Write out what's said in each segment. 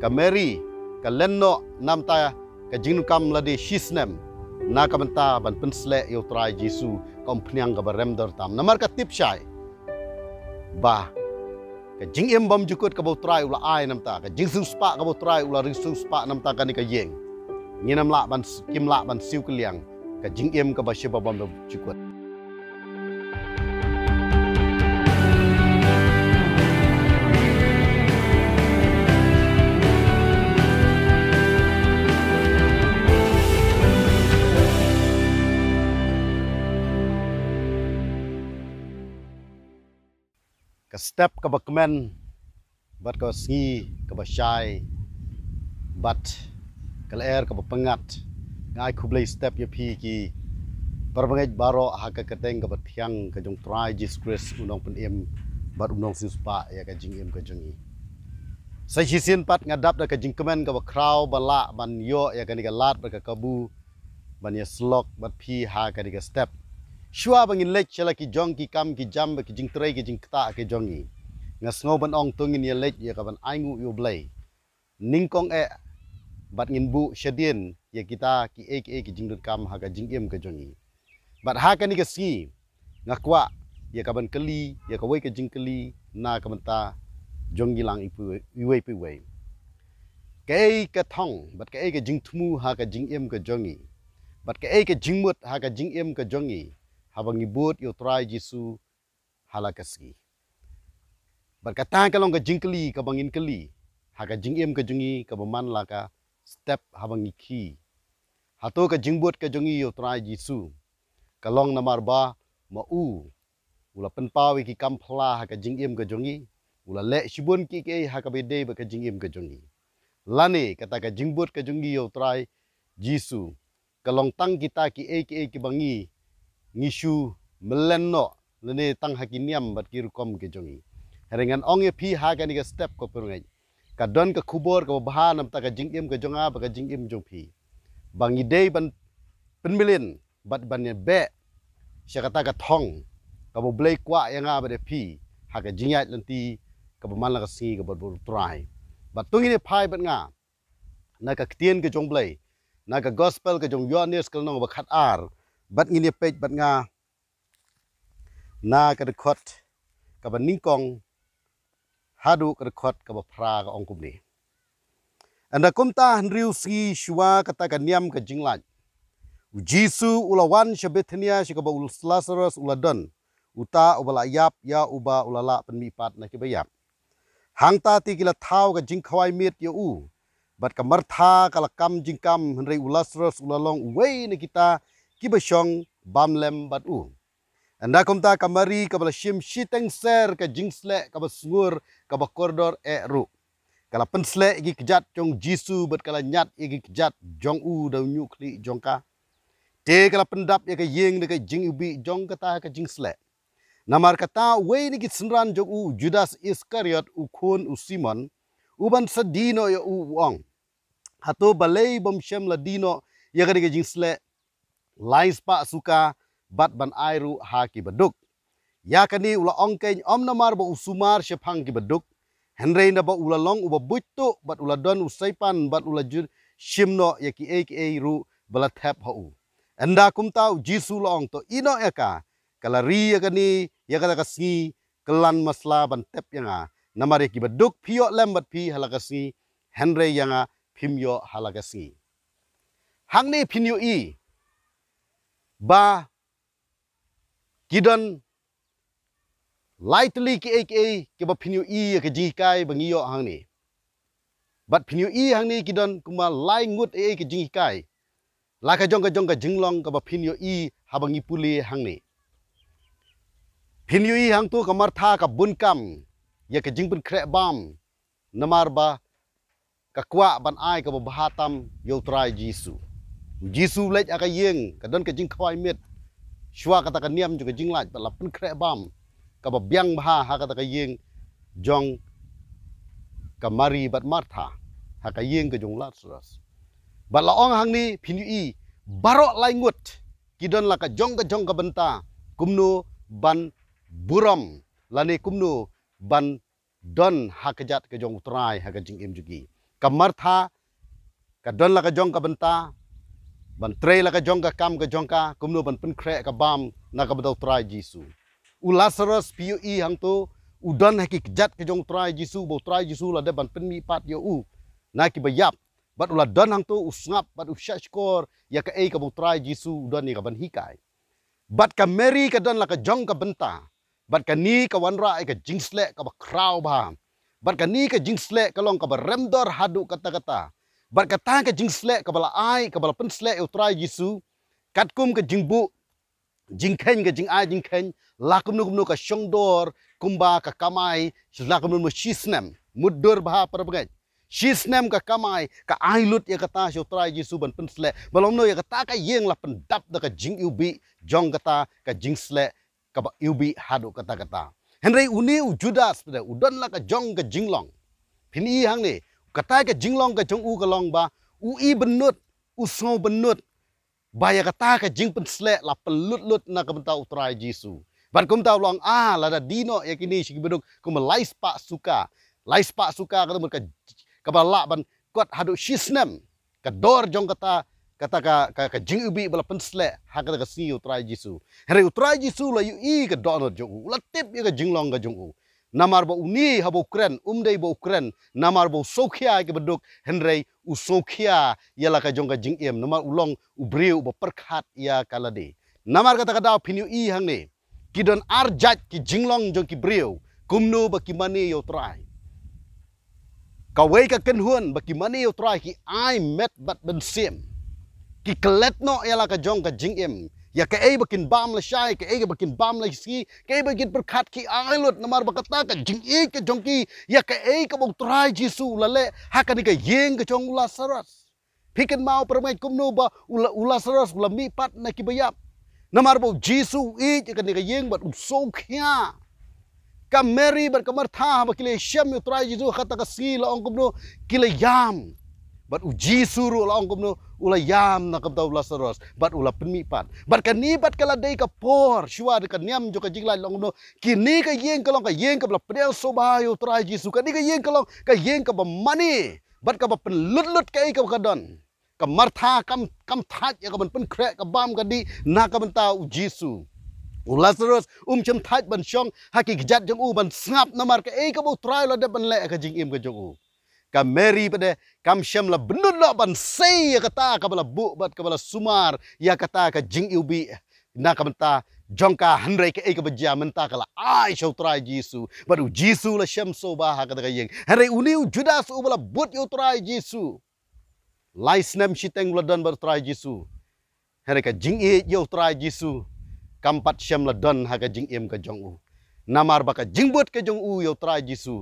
ka Mary ka Lenno nam ta ka jinu kam la de shisnem na ka banta ban pensle yo try Jesu kom phniang ka barem tam namar ka tip chai ba ka jing em bom jukot ka bo trai ula ai nam ta ka Jesu spa ka bo trai ula risu spa nam ta ka ni ka yeng ni nam la ban kim la ban siu ka liang ka jing em ka ba shiba bom jukot ต็ปกับบักแมนบัดก็สีกับบักชายบัดกับเอร์กับบักปังัดง่ายคุบเลยสเต็ปยพีกีปรบังเอกบารอหักกระเตงกับบัดทียงกับจงทรายจิสคริสอุนองเป็นเอ็มบัดอุนองสิสปะยากับจิงเอ็มกับจงอีใส่ชิสินปัดงัดดับกับจิงคแมนกับบักคราวบัลละบันโยยากันนิกลาดบัดกับกบูบันยาสล็อกบัดพีหากับนิกสเต็ป Shua bangin lek chela ki jong ki kam ki jam ki jing trai ki jing ta ki jongi. Nga snow ban ong tung in ye lek ye ka ban aingu yu blay. Ning kong e bat ngin bu shadien ye kita ki ek ek ki jing dut kam ha ka jing im ka jongi. Bat ha ka ni ka si nga kwa ye ka ban kali ye ka wai ka jing kali na ka ban ta jongi lang ipu yu wai pi wai. Ka ee ka thong bat ka ee ka jing thumu ha ka jing im ka jongi. Bat ka ee ka jing mut ha ka jing im ka jongi. Ka Abang ngibut yo try jisu halakaski berkata kalau ke jingkeli ke keli haga jingim kejungi jungi laka step habang iki. Hatu ke jingbut ke jungi yo try jisu kalong namarba mau ula penpawi ki kampla haka jingim ke ula lek sibun ki ke haka bede ke jingim kejungi. jungi lane kata ke jingbut ke jungi yo try jisu kalong tang kita ki ek ek bangi ngisu melen no lene tang hakiniam bat ki rukom ke jongi herengan ong ye phi ha ka ni ka step ko perung ai ka don ka khubor ka bha nam ta ka jingim ka jonga ba ka jingim jong phi bang i dei ban pen milen bat ban ye be shakata ka thong ka bo blai kwa ya nga ba de phi ha ka jingyat lan ti ka bo mal la ka si ka bo bur try ba tung ni phai ban nga na ka ktien ka jong blai na ka gospel ka jong yonis kal nong ba khat ar บัดเงียเป็ดบัดงานากระคดกับนิ่งกองฮาดูกระคดกับพรากับองคุมนี้อันดักุมตาฮันริวสกีชัวกตากันยมกับจิงลันอุจิสุอุลาวันชาเบเทเนียชิกับอุลสลาสรสอุลาดอนอุตาอุบลายับยาอุบาอุลาละเป็นมีปัดนะคิบยับหางตาตีกิละเท้ากับจิงควายเมียดยาอูบัดกับมรทากับละคำจิงคำฮันริอุลาสรสอุลาลองเวนกิตา kibesong bamlem bat u. Anda kom ta kamari kabal shim shi teng ser ke jingsle kabal sungur kabal koridor e ru. Kala pensle igi kejat jong jisu bat kalau nyat igi kejat jong u da nyukli jong ka. Te kalau pendap ya ke ying de jing ubi jong kata ke jingsle. Namar kata wei ni git senran jong u Judas Iskariot u kun u Simon uban sedino ya u wang. Hato balai bom shem la dino ya ke jingsle lain sepak suka bat ban airu ha ki beduk. Ya kini ula ongkain om namar ba usumar sepang ki beduk. Henre inda ba ula long uba buitu bat ula don usaipan bat ula jur shimno ya ki ek ei ru bala tap ha u. Anda kum tahu jisu long to ino ya ka. Kalari ya kini ya kata kasi kelan masla ban tap yang a. Namar ya ki beduk piyo lem bat pi halakasi Henre yang a pimyo halakasi. Hang ni pinyo i. E. বা কিদন lightly ke ek e ke ba phinyu i ke ji kai ba ngi yo hang ni bat phinyu i hang ni ki don kuma lai ngut e ke ji kai la ka jong ka jong ka jinglong ka ba phinyu i ha ba ngi puli hang ni phinyu i hang tu ka mar tha ka bun kam ya ke jing pun kre bam namar ba ka kwa ban ai ka ba bha tam yo trai jisu ยิสูเล็กอะไรยิงกระดอนกระจิงคอยเม็ดชัวกระตะกันเนียมจุกระจิงไหลตลับเป็นแครบัมกับแบบยังบ้าหากระตะกันยิงจงกับมารีบัดมาร์ธาหากระยิงกระจงลาสรัสบัดละองหังนี้พินุอีบารอกไลงุดกิดอนละกระจงกระจงกระบันตากุมโนบันบุรอมลานีกุมโนบันดอนหากจัดกระจงตรายหากระจิงเอ็มจุกีกับมาร์ธากระดอนละกระจงกระบันตาบันเทรลกับจงกับคำกับจงกาคุณโนบันเป็นเครกับบามนักบัตรตรายจิสูอุลาสรสพิโยอีหังโตอุดันเฮกิจัดกับจงตรายจิสูบัตรายจิสูลาเดบันเป็นมีปัดโยอูนักบัยับบัตรุลาดันหังโตอุสงับบัตรุชัชกอร์ยากเอกับบัตรายจิสูอุดันนี่กับบันฮิกายบัตรกับเมรีกับดันละกับจงกับบันตาบัตรกับนี้กับวันร้ายกับจิงสเลกกับคราวบามบัตรกับนี้กับจิงสเลกกับลองกับเรมดอร์ฮัดุกับตะกตา bar kata ke jing slek kabala ai kabala pen slek utrai jisu katkum ke jing bu jing ke jing ai jing khen lakum nu kumnu ka shong kumba ka kamai lakum nu shisnem muddor bha par bage shisnem ka kamai ka ai lut ye kata shu trai jisu ban pen slek balom nu ye kata ka yeng la pen dap da ka jing ubi jong kata ka jing slek ka ubi hadu kata kata henry uni u judas pada udon la ka jong ka jinglong phini hang ni กระต่ายกับจิงลองกับจงอูกับลองบาอูอีบนุดอูสงบนุดบายกระต่ายกับจิงเป็นสเละลับเป็นลุดลุดนักบรรดาอุตรายจีสูบัดคุณตาลองอ่าลาดาดีโนเอกินีชิกิบดุกคุณมาไลส์ปะสุกาไลส์ปะสุกาก็ต้องมือกับกับละบันกดฮัดุชิสเนมกับดอร์จงกระต่ายกระต่ายกับกับจิงอูบีบลับเป็นสเละหากระต่ายกับสีอุตรายจีสูเฮรีอุตรายจีสูเลยอยู่อีกับดอร์จงอูลาเต็บยังกับจิงลองกับจงอู namar bo uni habo ukren umdei bo ukren namar bo sokhia ke beduk henrei u sokhia yela ka jong ka jing em namar ulong u bre u bo perkhat ya kaladi namar kata kata phiniu i hang ne kidon ar jat ki jinglong jong ki bre u kumnu ba ki mani yo trai ka wei ka ken huan ba ki mani yo trai ki i met bat ben sim ki kletno yela ka jong ka jing em Ya ke ai bakin bam la shai ke ai bakin bam la si ke ai bakin per khat ki ai lut namar bakata ka jing e ke jong ki ya ke ai ka bong trai jisu la le ha ka ni ka yeng ke jong la saras pikin mau per mai kum nu ba ula ula saras la mi pat na ki bayap namar bo jisu e ke ka ni ka yeng bat so khya ka meri ber kamar tha ha ba ki le shem utrai jisu khata ka si la ong kum nu ki le yam bat uji suru la ong kumno ula yam na kapta ula saros bat ula penipan bat ka nipat ka ladai ka por shua de ka nyam jo ka jingla la ong kumno kini ka yeng ka long ka yeng ka bla pedel so bayo tra jisu ka ni ka yeng ka long ka yeng ka ba mani bat ka ba pen lut lut ka ka ka don ka martha kam kam thaj ya ka ban pen kre ka bam ka di na ka ban ta uji su ula saros um chum thaj ban shong ha ki gjat jong u ban snap na mar ka e ka bo trai la de ban le ka jing im ka jong u Kameri pada kamsham la benut la ban sei ya kata kabala bu bat kabala sumar ya kata ka jing ubi na kamta jongka hanrai ke eka bejia menta kala ai shautra jisu baru jisu la sham so ba ha kata kayeng hanrai uni judas u bala but yo trai jisu lais nam shiteng la don baru trai jisu hanrai ka jing e yo trai jisu kampat sham la don ha ka jing em ka jong u namar ba ka jing but ka jong u yo trai jisu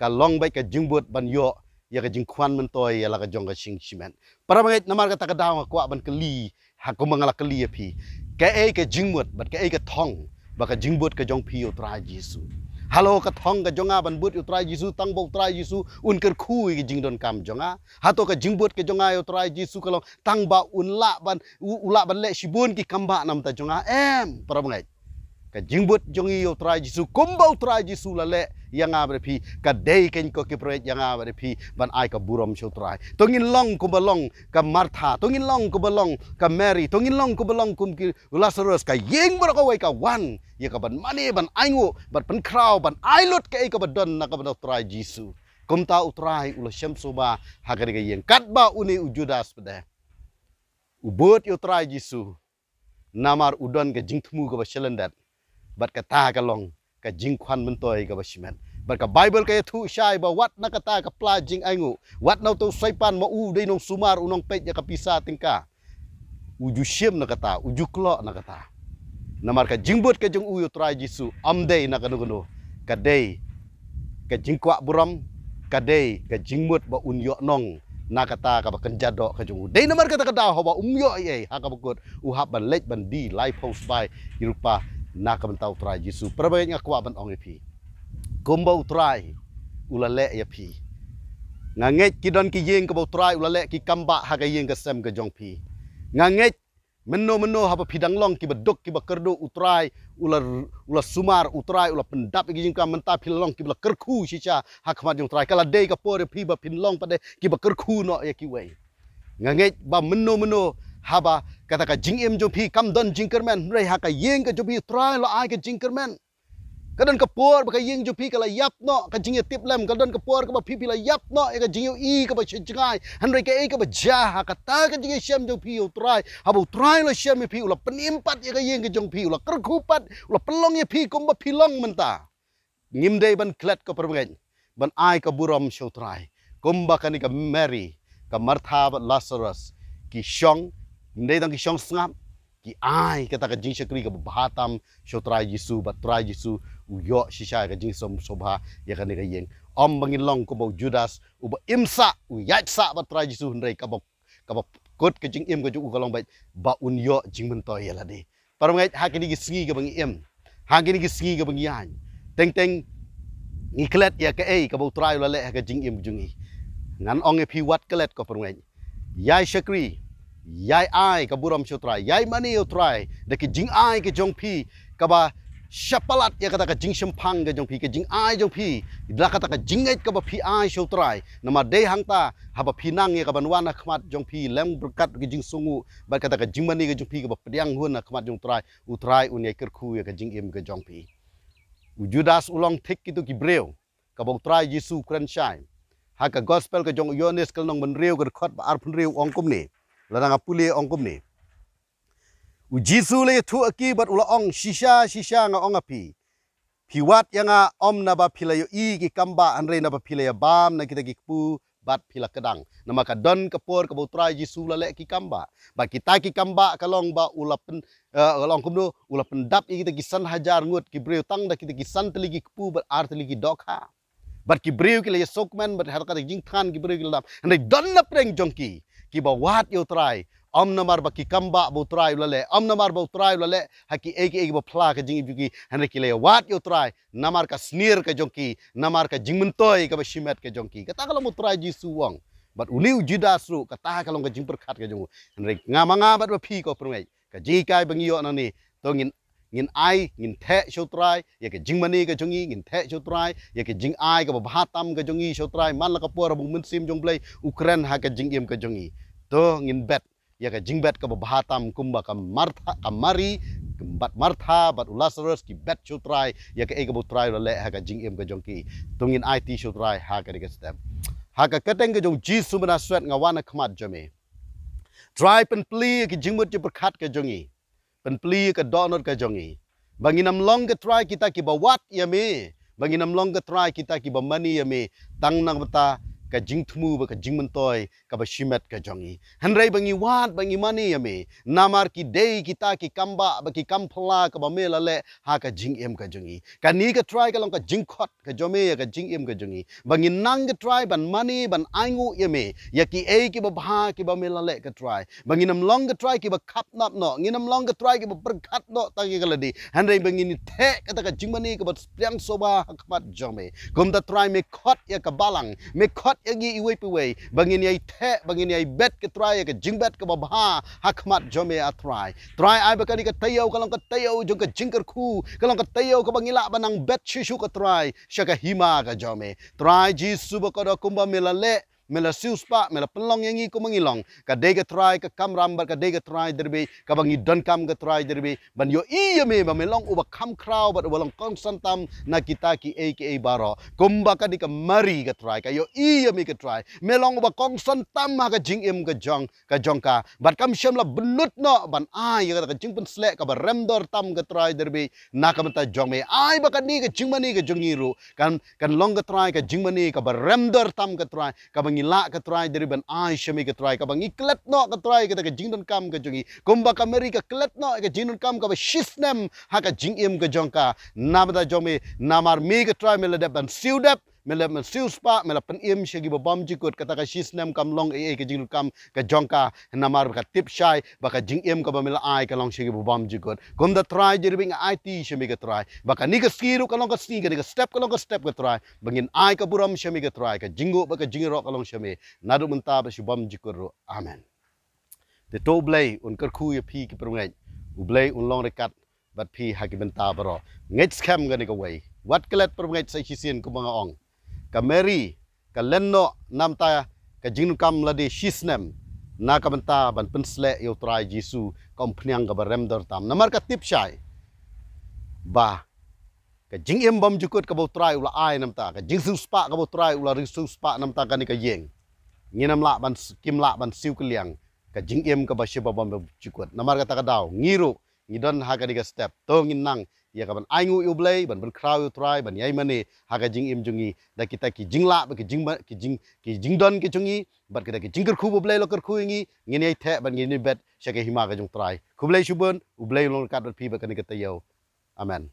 ka long bai ka jing but ban yo ya ka jing kwan ya laga jongga jong ka sing simen para mang na mar ka ta ka daw ka kwa ban ka li ha ko mang la ka li e ka jing bat ka e ka thong ba ka jing bot ka jong phi utra jisu halo ka thong ka jonga ban bot utra jisu tang bot utra jisu un ker khu ka jing don kam jonga ha to ka jing bot ka jonga utra jisu ka tang ba un ban u ban le sibun ki kamba nam ta jonga em para mang ka jingbut jongi yo traji su kumba traji su la le yanga bre phi ka dei ken ko ki proyek yanga bre phi ban ai ka buram chu trai tongin long ku balong ka martha tongin long ku balong ka mary tongin long ku balong kum ki lasaros ka ying bra ko wai ka wan ye ka ban mani ban ai ngo ban pan krau ban ai lot ka e ka ban don na ka ban trai jisu kumta utrai ul shamsu ba hagari ga yeng kat ba uni ujudas pada ubot yo trai jisu namar udon ga jingthmu ga ba shalandat but kata kalong ka jingkhan mun toy ka bashimen but ka bible ka thu shai ba wat na kata ka pla jing aingu wat na to saipan ma u dei nong sumar unong pet ya ka pisa tingka uju shim na kata uju klo na kata namar ka jingbot ka jing uyu trai jisu amdei na kanu kanu ka dei ka jingkwa buram ka dei ka jingmut ba un yo nong na kata ka ba kan jado ka jung dei namar kata ka da ho ba um yo ye ha ka bukut u hab ban lech ban di life post by irupa na kam tau trai jisu prabe nga kuat ban ong ipi e gumbo trai ula le ya pi nga nge ki don ki yeng ko trai ula le ki kamba ha ga yeng ga sem ga jong pi nga menno menno ha pa pidang long ki bedok ki ba utrai ular ular sumar utrai ular pendap ki jing ka menta pi long ki ba kerku si cha ha kham jong trai kala de ka pore pi ba pin long pa de ki ba no ya ki wei nga nge ba menno menno haba kata ka jing em jo phi kam don jinkerman re ha ka yeng ka jo phi try lo ai ka jinkerman kadon ka por ka yeng jo phi ka la yap no ka jing e tip lem kadon ka por ka phi phi la yap no e ka jing e i ka ba chin chai han re ka e ka ba ja ha ka ta ka jing e shem jo phi u try ha bu try lo shem me phi u la pen impat e ka yeng ka jong phi u la kr khu pat u la pelong ye phi kum ba phi long men ta ngim dei ban klat ka per ngai ban ai ka buram shu try kum ba ka ni ka mary ka martha lazarus ki shong Nde tang kisong sengap ki ai kata ke jing shakri ke bahatam sho trai jisu bat trai jisu u yo shisha ke jing som sobha, ya kan ke yeng om bangin ko bau judas u imsa u yat sa bat trai jisu nde ka bok ka bok kot ke jing im ke juk kalong bai ba un jing men to ya la de parom ngai ha kini gisngi bang im ha kini gisngi ke bang yan teng teng ngi klet ya ke ei ka bau trai la le ha jing im jungi ngan ong e phi wat klet ko parom ngai yai ยายไอ้กับบุรมชุตรายายมันีอุตรายเด็กจิงไอ้กับจงพีกับว่าชาปลัดยังก็ตะกับจิงชมพังกับจงพีกับจิงไอ้จงพีดลักก็ตะกับจิงไอ้กับว่าพีไอ้ชุตรายนมาเดหังตาหับว่าพีนั่งยังกับบรรวานักขมัดจงพีแล้วประกาศกับจิงสงูบัดก็ตะกับจิงมันีกับจงพีกับว่าเปรียงหุ่นนักขมัดจงตรายอุตรายอุนยัยเกิดคู่ยังกับจิงเอ็มกับจงพีอุจุดัสอุลองเทคกิตุกิเบรียวกับอุตรายยิสุครันชัยหากกับกอสเปลกับจงยอนเนสกับน้องบรรเรียวกับขอดบาร์บรรเรียวองคุมเนี่ lanang apule ongkum ni ujisu le thu aki bat ula ong shisha shisha nga ong api piwat yanga om na ba pilayo i gi kamba anre na ba pilaya bam na kita gikpu bat pila kedang na maka don kepor ke putra jisu la ki kamba ba kita ki kamba kalong ba ulah pen uh, eh, kalong kumdu ula pendap i kita gi san hajar ngut ki breu tang da kita gi san teli gi kepu bat ar teli gi dokha bat ki breu ki le sokman bat harakat jing tan ki breu ki lam na don na preng ki ba wat yo try om namar ba ki kamba bo try lale om namar bo try lale ha ki ek ek bo phla ka jing bi ki han ki le wat yo try namar ka sneer ka jong ki namar ka jing mentoi ka ba shimet ka jong ki ka ta ka lo mo try ji su wang bat uli u jida su ka ta ka lo ka jing per khat ka jong han ngamanga bat ba phi ko pru ngai ka ji kai bangi yo na ni tongin ngin ai ngin the shotrai ye ke jingmani ke jongi ngin the shotrai ye ke jing ai ke bahatam ke jongi shotrai man la ke por bu mun sim jong play ukraine ha ke jing im ke jongi to ngin bet ye ke jing bet ke bahatam kumba ka martha ka mari bat martha bat ulasaros ki bet shotrai ye ke ege bu trai la le ha ke jing im ke jongki to ngin ai ti shotrai ha ke ke stem ha ke keteng ke jong ji sumna swet ngawana khmat jome Drive and play, kijingmut jepur khat kejungi penpli ke donor ke jongi. Banginam long ke try kita kibawat bawat ya me. Banginam long ke try kita kibamani bamani ya me. Tang nang betah ka jing thumu ba ka jing mantoi ka ba shimet ka jongi hanrai bangi wat bangi mani yame namar ki dei ki ta ki kamba ba ki kamphla ka ba mela le ha ka jing em ka jongi ka ni ka try ka long ka jing khot ka jome ya ka jing em ka jongi bangi nang ka try ban mani ban aingu yame ya ki ei ki ba bha ki ba mela le ka try bangi nam long ka try ki ba khap nap no ngi nam long ka try ki ba prakhat no ta ki kala di hanrai bangi ni the ka ta ka jing mani ka ba spyang soba ha ka ba jome gom da try me khot ya ka balang me khot egi iwe pwe ni yai the ni yai bet ke try ke jing bet ke babha hakmat jome a try try ai ba kali ke tayau kalong ke tayau jong ke jingker khu kalong ke tayau ke bangila banang bet shishu ke try shaka hima ke jome try ji subo ko kumba melale mela sius pa mela pelong yang iku mengilong ka de ga try ka kam rambar ka de try derbi ka bangi dan kam ga try derbi ban yo iya me ba melong uba kam krau ba walong konsentam na kita ki aka baro kumba ka di mari ga try ka yo iya me ga try melong uba konsentam ma ha ka jing em ga jong ka jong ka bat kam syam la belut no ban ai ga ka jing pun slek, ka ba remdor tam ga try derbi na ka mata jong me ai ba ka ni ka jing mani ka jong iru kan kan long ga try ka jing mani ka ba remdor tam ga try ka bangi la ka try dari ban ai shami ka try ka bang iklet no ka try ka ka jingdon kam ka jungi kumba ka meri ka klet no ka jingdon kam ka shifnem ha ka jing im ka jong ka namada jomi namar mi ka try mele de ban siudep mele mel siu spa mele pen im she gi bom ji kut kata ka shis nem kam long e ke jil kam ka jongka na mar ka tip shai ba ka jing im ka ba mele ai ka long she gi bom ji kut gum da try jir bing ai ti she mi ka try ba ka ni ka skiru ka long ka sni ka ni ka step ka long ka step ka try bangin ai ka buram she mi ka try ka jingu ba ka jingiro ka long she mi na du munta ba shi bom ji kut ro amen de to blay un kar khu ye phi ki prung ai u blay un long rekat bat phi ha ki ben ta ba ro ngets kam ga ni ka wei wat kelet prung ai sai chi sien ku ba ong ka Mary ka Lenno nam ta ka Jinukam ladi Shisnem na ka banta ban pensle yo trai Jisu kom phniang ka barem tam namar ka tip shai ba ka jing em bom jukot ka bo trai ula ai nam ta ka jing su spa ka bo trai ula ri su spa nam ta ka ni ka yeng nginam la ban kim lak ban siu ka liang ka jing em ka ba shi ba bom namar ka ta ka dau ngiru ngidon ha ka step tong in nang Ya, kaban aingu yu blai ban ban krau yu trai ban yai mane ha jing im jungi da kita ki jingla ba ki jing ki jing ki jingdon ki chungi bar kita ki jingkar khu blai lo kar khu ingi ngini ai the ban ngini bet Shake hima ga jung trai khu blai shubun u blai lo kat pi ba kan ke tayo amen